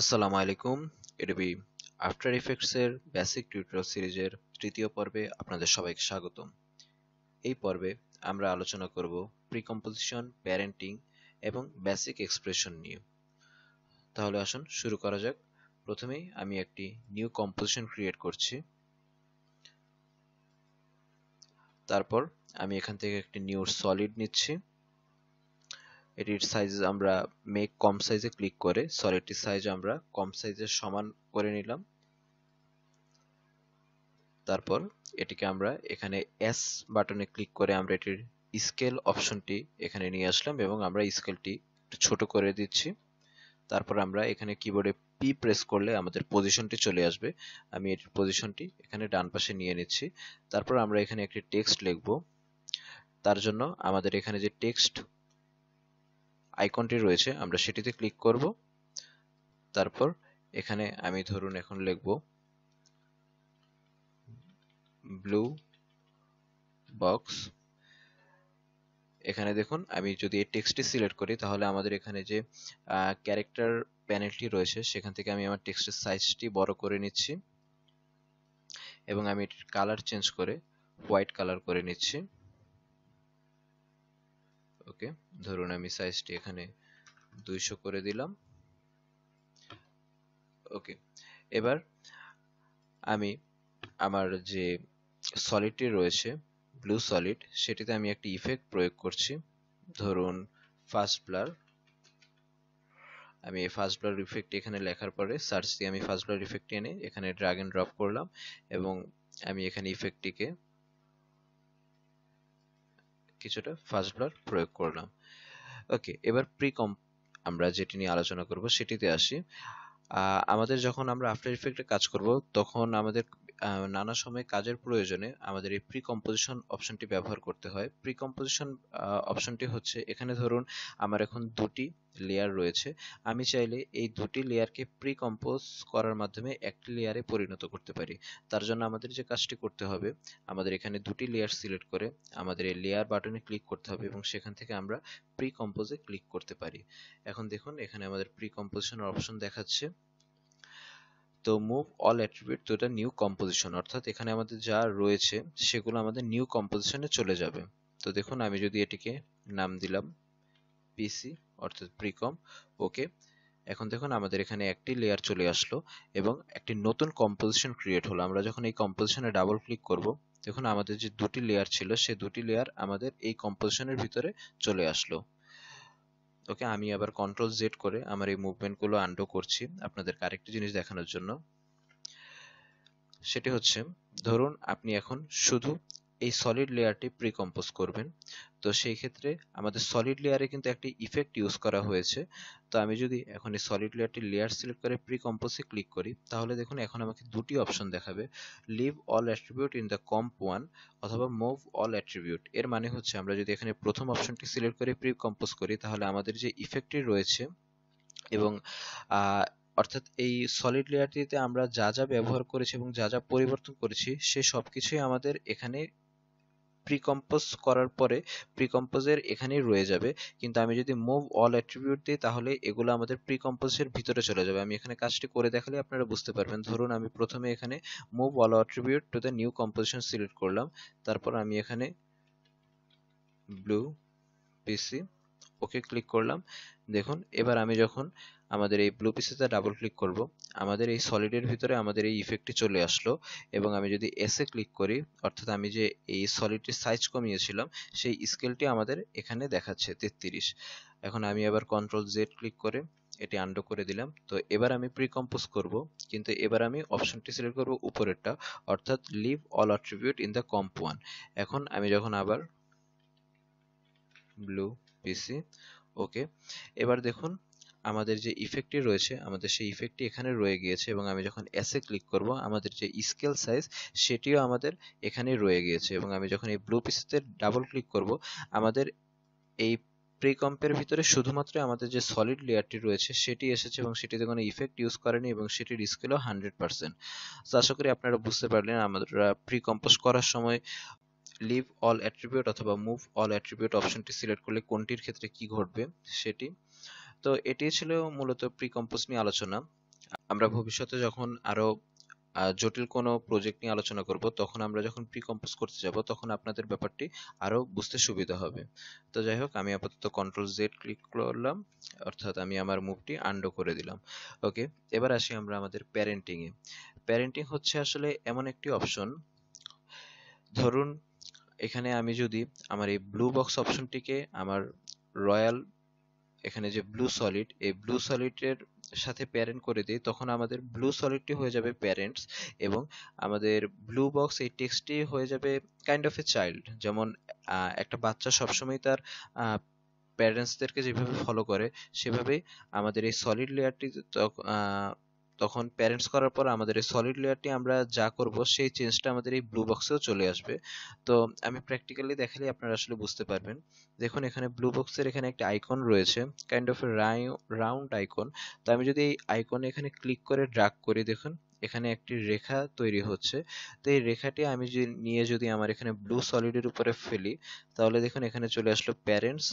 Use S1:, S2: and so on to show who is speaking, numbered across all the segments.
S1: আসসালামু আলাইকুম Adobe after এফেক্টসের বেসিক টিউটোরিয়াল সিরিজের তৃতীয় পর্বে আপনাদের সবাইকে স্বাগতম এই পর্বে আমরা আলোচনা করব কম্পোজিশন প্যারেন্টিং এবং বেসিক এক্সপ্রেশন নিয়ে তাহলে আসুন শুরু করা যাক প্রথমেই আমি একটি নিউ কম্পোজিশন ক্রিয়েট করছি তারপর আমি এখান থেকে একটি নিউ সলিড নিচ্ছি এটির সাইজ আমরা মেক কম সাইজে ক্লিক করে সলিডটির সাইজ আমরা কম সাইজের সমান করে নিলাম তারপর এটিকে আমরা এখানে এস বাটনে ক্লিক করে আমরা এটির স্কেল অপশনটি এখানে নিয়ে আসলাম এবং আমরা স্কেলটি একটু ছোট করে দিচ্ছি তারপর আমরা এখানে কিবোর্ডে পি প্রেস করলে আমাদের পজিশনটি চলে আসবে আমি এটির পজিশনটি এখানে ডান পাশে নিয়ে নিচ্ছি তারপর আমরা এখানে একটি টেক্সট লিখব তার জন্য আমাদের এখানে যে টেক্সট আইকনটি রয়েছে আমরা সেটিতে ক্লিক করব তারপর এখানে আমি ধরুন এখন লিখব ব্লু বক্স এখানে দেখুন আমি যদি এই টেক্সটটি সিলেক্ট করি তাহলে আমাদের এখানে যে ক্যারেক্টার প্যানেলটি রয়েছে সেখান থেকে আমি আমার টেক্সটের সাইজটি বড় করে নিচ্ছি এবং আমি এটির কালার চেঞ্জ করে হোয়াইট কালার করে নিচ্ছি ওকে ধরুন আমি সাইজটি এখানে দুইশো করে দিলাম ওকে এবার আমি আমার যে সলিডটি রয়েছে ব্লু সলিড সেটিতে আমি একটি ইফেক্ট প্রয়োগ করছি ধরুন ফার্স্ট ব্লার আমি এই ফার্স্ট ব্লার ইফেক্ট এখানে লেখার পরে সার্চ দিয়ে আমি ফার্স্ট ব্লার ইফেক্ট এনে এখানে ড্রাগ এন্ড ড্রপ করলাম এবং আমি এখানে ইফেক্টটিকে কিছুটা ফার্স্ট ব্লার প্রয়োগ করলাম ওকে এবার প্রি কম আমরা যেটি নিয়ে আলোচনা করব সেটিতে আসি আমাদের যখন আমরা আফটার ইফেক্টে কাজ করব তখন আমাদের নানা সময় কাজের প্রয়োজনে আমাদের এই কম্পোজিশন অপশনটি ব্যবহার করতে হয় প্রিকম্পোজিশন অপশনটি হচ্ছে এখানে ধরুন আমার এখন দুটি লেয়ার রয়েছে আমি চাইলে এই দুটি লেয়ারকে প্রিকম্পোজ করার মাধ্যমে একটি লেয়ারে পরিণত করতে পারি তার জন্য আমাদের যে কাজটি করতে হবে আমাদের এখানে দুটি লেয়ার সিলেক্ট করে আমাদের এই লেয়ার বাটনে ক্লিক করতে হবে এবং সেখান থেকে আমরা প্রিকম্পোজে ক্লিক করতে পারি এখন দেখুন এখানে আমাদের প্রিকম্পোজিশন অপশন দেখাচ্ছে তো মুভ অল অ্যাট্রিবিউট তো এটা নিউ কম্পোজিশন অর্থাৎ এখানে আমাদের যা রয়েছে সেগুলো আমাদের নিউ কম্পোজিশনে চলে যাবে তো দেখুন আমি যদি এটিকে নাম দিলাম পিসি অর্থাৎ প্রিকম ওকে এখন দেখুন আমাদের এখানে একটি লেয়ার চলে আসলো এবং একটি নতুন কম্পোজিশন ক্রিয়েট হলো আমরা যখন এই কম্পোজিশনে ডাবল ক্লিক করব দেখুন আমাদের যে দুটি লেয়ার ছিল সে দুটি লেয়ার আমাদের এই কম্পোজিশনের ভিতরে চলে আসলো ওকে আমি আবার কন্ট্রোল জেড করে আমার এই মুভমেন্টগুলো আন্ডো করছি আপনাদের আরেকটি জিনিস দেখানোর জন্য সেটি হচ্ছে ধরুন আপনি এখন শুধু এই সলিড লেয়ারটি প্রিকম্পোজ করবেন তো সেই ক্ষেত্রে আমাদের সলিড লেয়ারে কিন্তু একটি ইফেক্ট ইউজ করা হয়েছে তো আমি যদি এখন এই সলিড লেয়ারটি লেয়ার সিলেক্ট করে প্রিকম্পোজে ক্লিক করি তাহলে দেখুন এখন আমাকে দুটি অপশন দেখাবে leave all attribute in the comp one অথবা মুভ অল অ্যাট্রিবিউট এর মানে হচ্ছে আমরা যদি এখানে প্রথম অপশনটি সিলেক্ট করে প্রিকম্পোজ করি তাহলে আমাদের যে ইফেক্টটি রয়েছে এবং অর্থাৎ এই সলিড লেয়ারটিতে আমরা যা যা ব্যবহার করেছি এবং যা যা পরিবর্তন করেছি সে সবকিছুই আমাদের এখানে প্রিকম্পোজ করার পরে প্রিকম্পোজের এখানেই রয়ে যাবে কিন্তু আমি যদি মুভ অল অ্যাট্রিবিউট দিই তাহলে এগুলো আমাদের প্রিকম্পোজের ভিতরে চলে যাবে আমি এখানে কাজটি করে দেখালে আপনারা বুঝতে পারবেন ধরুন আমি প্রথমে এখানে move all attribute to the new composition select করলাম তারপর আমি এখানে ব্লু পিসি ওকে ক্লিক করলাম দেখুন এবার আমি যখন আমাদের এই ব্লু পিসেতে ডাবল ক্লিক করব আমাদের এই সলিডের ভিতরে আমাদের এই ইফেক্টটি চলে আসলো এবং আমি যদি এসে ক্লিক করি অর্থাৎ আমি যে এই সলিডটির সাইজ কমিয়েছিলাম সেই স্কেলটি আমাদের এখানে দেখাচ্ছে তেত্রিশ এখন আমি আবার কন্ট্রোল জেড ক্লিক করে এটি আন্ডো করে দিলাম তো এবার আমি প্রিকম্পোজ করব কিন্তু এবার আমি অপশনটি সিলেক্ট করব উপরেরটা অর্থাৎ leave all attribute in the comp one এখন আমি যখন আবার ব্লু পিসি ওকে এবার দেখুন আমাদের যে ইফেক্টটি রয়েছে আমাদের সেই ইফেক্টটি এখানে রয়ে গিয়েছে এবং আমি যখন এসে ক্লিক করব আমাদের যে স্কেল সাইজ সেটিও আমাদের এখানে রয়ে গিয়েছে এবং আমি যখন এই ব্লু পিসতে ডাবল ক্লিক করব আমাদের এই প্রিকম্পের ভিতরে শুধুমাত্র আমাদের যে সলিড লেয়ারটি রয়েছে সেটি এসেছে এবং সেটিতে কোনো ইফেক্ট ইউজ করেনি এবং সেটির স্কেলও হান্ড্রেড পার্সেন্ট তো আশা করি আপনারা বুঝতে পারলেন আমরা প্রিকম্পোজ করার সময় লিভ অল অ্যাট্রিবিউট অথবা মুভ অল অ্যাট্রিবিউট অপশনটি সিলেক্ট করলে কোনটির ক্ষেত্রে কি ঘটবে সেটি তো এটি ছিল মূলত প্রিকম্পোজ নিয়ে আলোচনা আমরা ভবিষ্যতে যখন আরো জটিল কোনো প্রজেক্ট নিয়ে আলোচনা করব তখন আমরা যখন প্রিকম্পোজ করতে যাব তখন আপনাদের ব্যাপারটি আরো বুঝতে সুবিধা হবে তো যাই হোক আমি আপাতত কন্ট্রোল জেড ক্লিক করলাম অর্থাৎ আমি আমার মুভটি আন্ডো করে দিলাম ওকে এবার আসি আমরা আমাদের প্যারেন্টিংয়ে প্যারেন্টিং হচ্ছে আসলে এমন একটি অপশন ধরুন এখানে আমি যদি আমার এই ব্লু বক্স অপশনটিকে আমার রয়্যাল এখানে যে ব্লু সলিড এই ব্লু সলিডের সাথে প্যারেন্ট করে দিই তখন আমাদের ব্লু সলিডটি হয়ে যাবে প্যারেন্টস এবং আমাদের ব্লু বক্স এই টেক্সটটি হয়ে যাবে কাইন্ড অফ এ চাইল্ড যেমন একটা বাচ্চা সবসময় তার প্যারেন্টসদেরকে যেভাবে ফলো করে সেভাবেই আমাদের এই সলিড লেয়ারটি তখন প্যারেন্টস করার পর আমাদের এই সলিড লেয়ারটি আমরা যা করব সেই চেঞ্জটা আমাদের এই ব্লু বক্সেও চলে আসবে তো আমি প্র্যাকটিক্যালি দেখালে আপনারা আসলে বুঝতে পারবেন দেখুন এখানে ব্লু বক্সের এখানে একটা আইকন রয়েছে কাইন্ড অফ রাউন্ড আইকন তো আমি যদি এই আইকনে এখানে ক্লিক করে ড্রাগ করি দেখুন এখানে একটি রেখা তৈরি হচ্ছে তো এই রেখাটি আমি নিয়ে যদি আমার এখানে ব্লু সলিডের উপরে ফেলি তাহলে দেখুন এখানে চলে আসলো প্যারেন্টস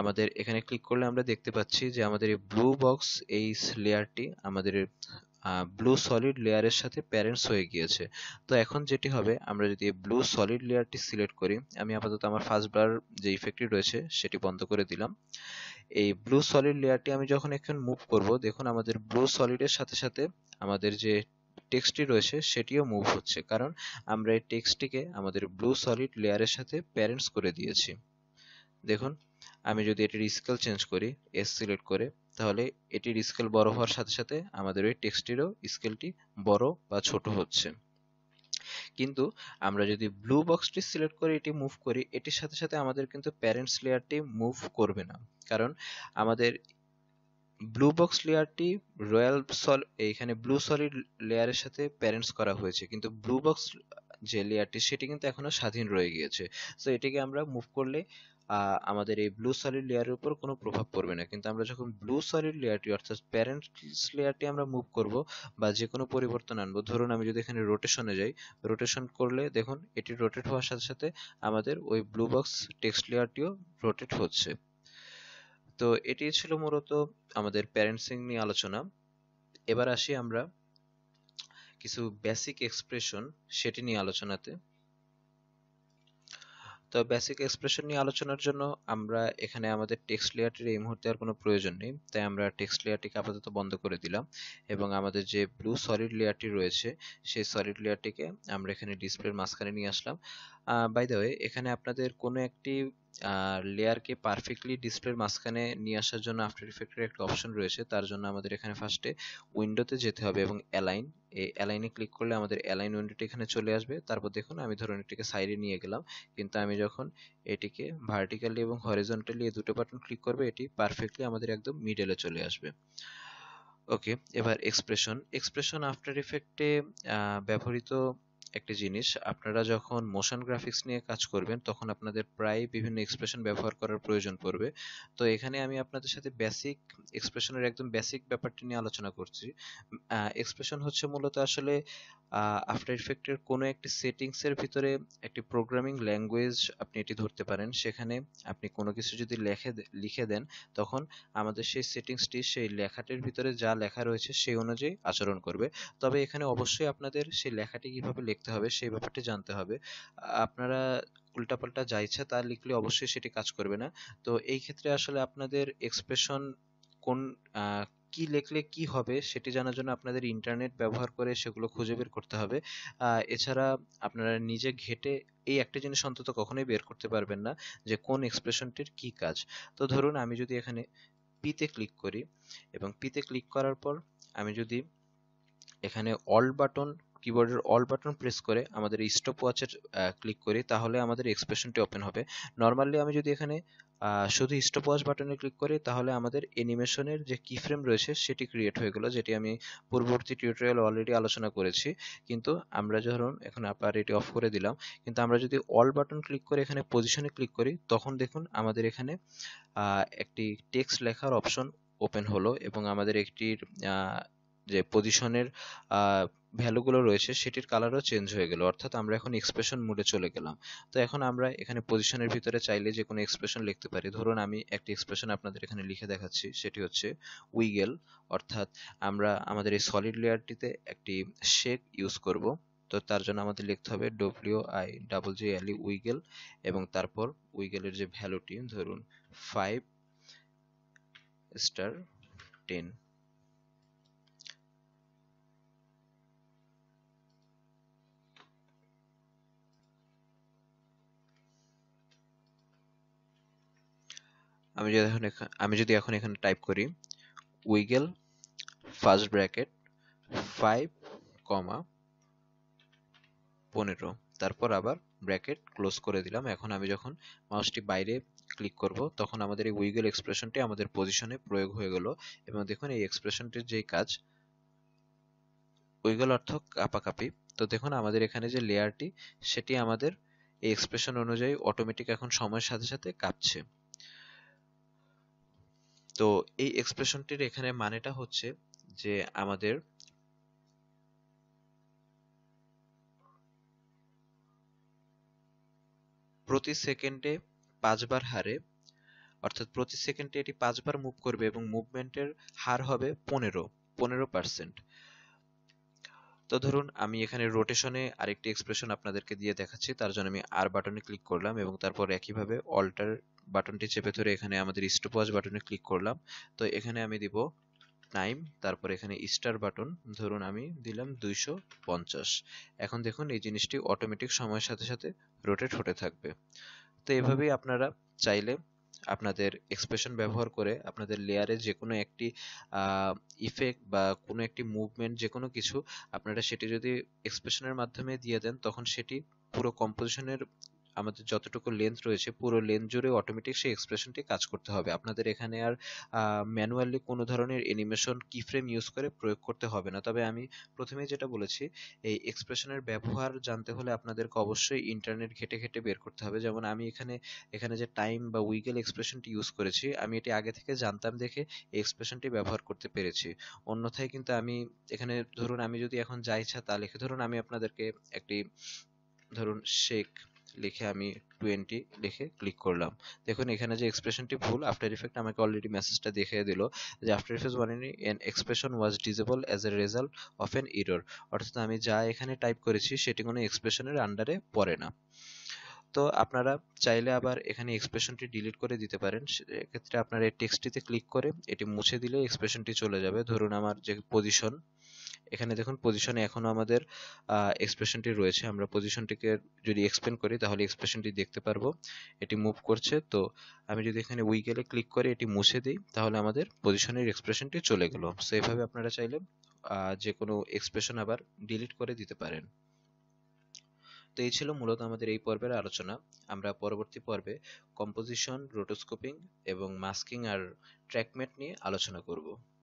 S1: আমাদের এখানে ক্লিক করলে আমরা দেখতে পাচ্ছি যে আমাদের এই ব্লু বক্স এই লেয়ারটি আমাদের ব্লু সলিড লেয়ারের সাথে প্যারেন্টস হয়ে গিয়েছে তো এখন যেটি হবে আমরা যদি ব্লু সলিড লেয়ারটি সিলেক্ট করি আমি আপাতত আমার ফার্স্ট ব্লার যে ইফেক্টটি রয়েছে সেটি বন্ধ করে দিলাম এই ব্লু সলিড লেয়ারটি আমি যখন এখন মুভ করব দেখুন আমাদের ব্লু সলিডের সাথে সাথে আমাদের যে টেক্সটটি রয়েছে সেটিও মুভ হচ্ছে কারণ আমরা এই টেক্সটটিকে আমাদের ব্লু সলিড লেয়ারের সাথে প্যারেন্টস করে দিয়েছি দেখুন আমি যদি এটির স্কেল চেঞ্জ করি এস সিলেক্ট করে তাহলে এটির স্কেল বড় হওয়ার সাথে সাথে আমাদের ওই টেক্সটিরও স্কেলটি বড় বা ছোট হচ্ছে কিন্তু আমরা যদি ব্লু বক্সটি সিলেক্ট করে এটি মুভ করি এটির সাথে সাথে আমাদের কিন্তু প্যারেন্টস লেয়ারটি মুভ করবে না কারণ আমাদের ব্লু বক্স লেয়ারটি রয়্যাল সল এখানে ব্লু সলিড লেয়ারের সাথে প্যারেন্টস করা হয়েছে কিন্তু ব্লু বক্স যে লেয়ারটি সেটি কিন্তু এখনো স্বাধীন রয়ে গিয়েছে সো এটিকে আমরা মুভ করলে আমাদের এই ব্লু সলিড লেয়ারের উপর কোনো প্রভাব পড়বে না কিন্তু আমরা যখন ব্লু সলিড লেয়ারটি অর্থাৎ প্যারেন্টস লেয়ারটি আমরা মুভ করব বা যে কোনো পরিবর্তন আনবো ধরুন আমি যদি এখানে রোটেশনে যাই রোটেশন করলে দেখুন এটি রোটেট হওয়ার সাথে সাথে আমাদের ওই ব্লু বক্স টেক্সট লেয়ারটিও রোটেট হচ্ছে তো এটি ছিল মূলত আমাদের প্যারেন্টসিং নিয়ে আলোচনা এবার আসি আমরা কিছু বেসিক এক্সপ্রেশন সেটি নিয়ে আলোচনাতে তো বেসিক এক্সপ্রেশন নিয়ে আলোচনার জন্য আমরা এখানে আমাদের টেক্সট লেয়ারটির এই মুহূর্তে আর কোনো প্রয়োজন নেই তাই আমরা টেক্সট লেয়ারটিকে আপাতত বন্ধ করে দিলাম এবং আমাদের যে ব্লু সলিড লেয়ারটি রয়েছে সেই সলিড লেয়ারটিকে আমরা এখানে ডিসপ্লের মাঝখানে নিয়ে আসলাম বাই দ্য ওয়ে এখানে আপনাদের কোনো একটি লেয়ারকে পারফেক্টলি ডিসপ্লের মাঝখানে নিয়ে আসার জন্য আফটার ইফেক্টের একটা অপশন রয়েছে তার জন্য আমাদের এখানে ফার্স্টে উইন্ডোতে যেতে হবে এবং অ্যালাইন এই অ্যালাইনে ক্লিক করলে আমাদের অ্যালাইন উইন্ডোটি এখানে চলে আসবে তারপর দেখুন আমি ধরুন এটিকে সাইডে নিয়ে গেলাম কিন্তু আমি যখন এটিকে ভার্টিক্যালি এবং হরিজন্টালি এই দুটো বাটন ক্লিক করবে এটি পারফেক্টলি আমাদের একদম মিডেলে চলে আসবে ওকে এবার এক্সপ্রেশন এক্সপ্রেশন আফটার ইফেক্টে ব্যবহৃত একটি জিনিস আপনারা যখন মোশন গ্রাফিক্স নিয়ে কাজ করবেন তখন আপনাদের প্রায় বিভিন্ন এক্সপ্রেশন ব্যবহার করার প্রয়োজন পড়বে তো এখানে আমি আপনাদের সাথে বেসিক এক্সপ্রেশনের একদম বেসিক ব্যাপারটি নিয়ে আলোচনা করছি এক্সপ্রেশন হচ্ছে মূলত আসলে আফটার ইফেক্টের কোনো একটি সেটিংসের ভিতরে একটি প্রোগ্রামিং ল্যাঙ্গুয়েজ আপনি এটি ধরতে পারেন সেখানে আপনি কোনো কিছু যদি লেখে লিখে দেন তখন আমাদের সেই সেটিংসটি সেই লেখাটির ভিতরে যা লেখা রয়েছে সেই অনুযায়ী আচরণ করবে তবে এখানে অবশ্যই আপনাদের সেই লেখাটি কিভাবে লিখতে রাখতে হবে সেই ব্যাপারটি জানতে হবে আপনারা উল্টাপাল্টা যা ইচ্ছা তা লিখলে অবশ্যই সেটি কাজ করবে না তো এই ক্ষেত্রে আসলে আপনাদের এক্সপ্রেশন কোন কি লিখলে কি হবে সেটি জানার জন্য আপনাদের ইন্টারনেট ব্যবহার করে সেগুলো খুঁজে বের করতে হবে এছাড়া আপনারা নিজে ঘেটে এই একটা জিনিস অন্তত কখনোই বের করতে পারবেন না যে কোন এক্সপ্রেশনটির কি কাজ তো ধরুন আমি যদি এখানে পিতে ক্লিক করি এবং পিতে ক্লিক করার পর আমি যদি এখানে অল বাটন কিবোর্ডের অল বাটন প্রেস করে আমাদের এই স্টপ ওয়াচের ক্লিক করি তাহলে আমাদের এক্সপ্রেশনটি ওপেন হবে নর্মালি আমি যদি এখানে শুধু স্টপ ওয়াচ বাটনে ক্লিক করি তাহলে আমাদের অ্যানিমেশনের যে কি ফ্রেম রয়েছে সেটি ক্রিয়েট হয়ে গেল যেটি আমি পূর্ববর্তী টিউটোরিয়াল অলরেডি আলোচনা করেছি কিন্তু আমরা ধরুন এখন আবার এটি অফ করে দিলাম কিন্তু আমরা যদি অল বাটন ক্লিক করে এখানে পজিশনে ক্লিক করি তখন দেখুন আমাদের এখানে একটি টেক্সট লেখার অপশন ওপেন হলো এবং আমাদের একটি যে পজিশনের ভ্যালুগুলো রয়েছে সেটির কালারও চেঞ্জ হয়ে গেল অর্থাৎ আমরা এখন এক্সপ্রেশন মোডে চলে গেলাম তো এখন আমরা এখানে পজিশনের ভিতরে চাইলে যে কোনো এক্সপ্রেশন লিখতে পারি ধরুন আমি একটি এক্সপ্রেশন আপনাদের এখানে লিখে দেখাচ্ছি সেটি হচ্ছে উইগেল অর্থাৎ আমরা আমাদের এই সলিড লেয়ারটিতে একটি শেক ইউজ করব তো তার জন্য আমাদের লিখতে হবে W I double G L wiggle এবং তারপর উইগেলের যে ভ্যালুটি ধরুন ফাইভ স্টার টেন আমি যদি এখন আমি যদি এখন এখানে টাইপ করি wiggle first bracket five comma পনেরো তারপর আবার ব্র্যাকেট ক্লোজ করে দিলাম এখন আমি যখন মাউসটি বাইরে ক্লিক করব তখন আমাদের এই উইগেল এক্সপ্রেশনটি আমাদের পজিশনে প্রয়োগ হয়ে গেল এবং দেখুন এই এক্সপ্রেশনটির যে কাজ উইগেল অর্থ কাপাকাপি তো দেখুন আমাদের এখানে যে লেয়ারটি সেটি আমাদের এই এক্সপ্রেশন অনুযায়ী অটোমেটিক এখন সময়ের সাথে সাথে কাঁপছে তো এই এক্সপ্রেশনটির এখানে মানেটা হচ্ছে যে আমাদের প্রতি সেকেন্ডে পাঁচবার হারে অর্থাৎ প্রতি সেকেন্ডে এটি পাঁচবার মুভ করবে এবং মুভমেন্টের হার হবে পনেরো পনেরো পার্সেন্ট তো ধরুন আমি এখানে রোটেশনে আরেকটি এক্সপ্রেশন আপনাদেরকে দিয়ে দেখাচ্ছি তার জন্য আমি আর বাটনে ক্লিক করলাম এবং তারপর একইভাবে অল্টার বাটনটি চেপে ধরে এখানে আমাদের স্টপওয়াচ বাটনে ক্লিক করলাম তো এখানে আমি দিব টাইম তারপর এখানে স্টার বাটন ধরুন আমি দিলাম দুইশো এখন দেখুন এই জিনিসটি অটোমেটিক সময়ের সাথে সাথে রোটেট হতে থাকবে তো এভাবেই আপনারা চাইলে আপনাদের এক্সপ্রেশন ব্যবহার করে আপনাদের লেয়ারে যে কোনো একটি ইফেক্ট বা কোনো একটি মুভমেন্ট যে কোনো কিছু আপনারা সেটি যদি এক্সপ্রেশনের মাধ্যমে দিয়ে দেন তখন সেটি পুরো কম্পোজিশনের আমাদের যতটুকু লেন্থ রয়েছে পুরো লেন্থ জুড়ে অটোমেটিক সেই এক্সপ্রেশনটি কাজ করতে হবে আপনাদের এখানে আর ম্যানুয়ালি কোনো ধরনের অ্যানিমেশন কি ফ্রেম ইউজ করে প্রয়োগ করতে হবে না তবে আমি প্রথমে যেটা বলেছি এই এক্সপ্রেশনের ব্যবহার জানতে হলে আপনাদেরকে অবশ্যই ইন্টারনেট ঘেটে ঘেটে বের করতে হবে যেমন আমি এখানে এখানে যে টাইম বা উইগেল এক্সপ্রেশনটি ইউজ করেছি আমি এটি আগে থেকে জানতাম দেখে এই এক্সপ্রেশনটি ব্যবহার করতে পেরেছি অন্যথায় কিন্তু আমি এখানে ধরুন আমি যদি এখন যা ইচ্ছা তা লিখে ধরুন আমি আপনাদেরকে একটি ধরুন শেখ লিখে আমি টোয়েন্টি লিখে ক্লিক করলাম দেখুন এখানে যে এক্সপ্রেশনটি ভুল আফটার ইফেক্ট আমাকে অলরেডি মেসেজটা দেখিয়ে দিল যে আফটার ইফেক্ট বানানি an expression was disable as a result of an error অর্থাৎ আমি যা এখানে টাইপ করেছি সেটি কোনো এক্সপ্রেশনের আন্ডারে পড়ে না তো আপনারা চাইলে আবার এখানে এক্সপ্রেশনটি ডিলিট করে দিতে পারেন সেক্ষেত্রে আপনারা এই টেক্সটিতে ক্লিক করে এটি মুছে দিলে এক্সপ্রেশনটি চলে যাবে ধরুন আমার যে পজিশন এখানে দেখুন পজিশনে এখনও আমাদের এক্সপ্রেশনটি রয়েছে আমরা পজিশনটিকে যদি এক্সপ্লেন করি তাহলে এক্সপ্রেশনটি দেখতে পারবো এটি মুভ করছে তো আমি যদি এখানে উইকেলে ক্লিক করে এটি মুছে দিই তাহলে আমাদের পজিশনের এক্সপ্রেশনটি চলে গেল সো এভাবে আপনারা চাইলে যে কোনো এক্সপ্রেশন আবার ডিলিট করে দিতে পারেন তো এই ছিল মূলত আমাদের এই পর্বের আলোচনা আমরা পরবর্তী পর্বে কম্পোজিশন রোটোস্কোপিং এবং মাস্কিং আর ট্র্যাকমেট নিয়ে আলোচনা করবো